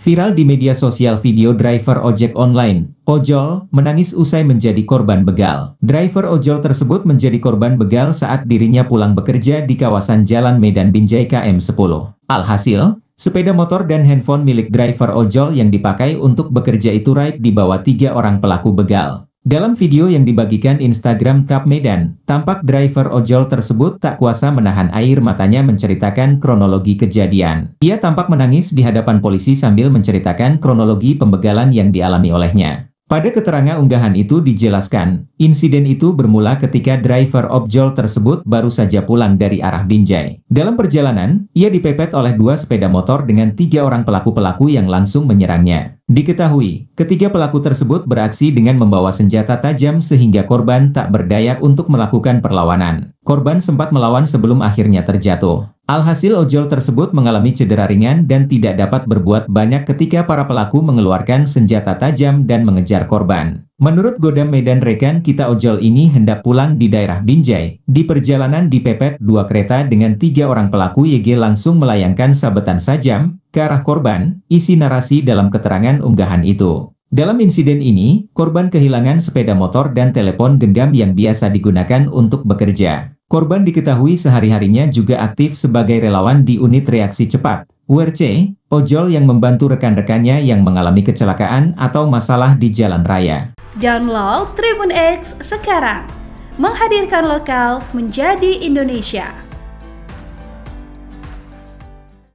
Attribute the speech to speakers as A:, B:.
A: Viral di media sosial video driver ojek online, Ojol, menangis usai menjadi korban begal. Driver ojol tersebut menjadi korban begal saat dirinya pulang bekerja di kawasan Jalan Medan Binjai KM10. Alhasil, sepeda motor dan handphone milik driver ojol yang dipakai untuk bekerja itu raib di bawah tiga orang pelaku begal. Dalam video yang dibagikan Instagram Cup Medan, tampak driver ojol tersebut tak kuasa menahan air matanya menceritakan kronologi kejadian. Ia tampak menangis di hadapan polisi sambil menceritakan kronologi pembegalan yang dialami olehnya. Pada keterangan unggahan itu dijelaskan, insiden itu bermula ketika driver objol tersebut baru saja pulang dari arah Binjai. Dalam perjalanan, ia dipepet oleh dua sepeda motor dengan tiga orang pelaku-pelaku yang langsung menyerangnya. Diketahui, ketiga pelaku tersebut beraksi dengan membawa senjata tajam sehingga korban tak berdaya untuk melakukan perlawanan. Korban sempat melawan sebelum akhirnya terjatuh. Alhasil ojol tersebut mengalami cedera ringan dan tidak dapat berbuat banyak ketika para pelaku mengeluarkan senjata tajam dan mengejar korban. Menurut Godam Medan Rekan kita ojol ini hendak pulang di daerah Binjai. Di perjalanan dipepet dua kereta dengan tiga orang pelaku YG langsung melayangkan sabetan sajam ke arah korban, isi narasi dalam keterangan unggahan itu. Dalam insiden ini, korban kehilangan sepeda motor dan telepon genggam yang biasa digunakan untuk bekerja. Korban diketahui sehari-harinya juga aktif sebagai relawan di unit reaksi cepat, URC, ojol yang membantu rekan-rekannya yang mengalami kecelakaan atau masalah di jalan raya. Download Tribun X sekarang, menghadirkan lokal menjadi Indonesia.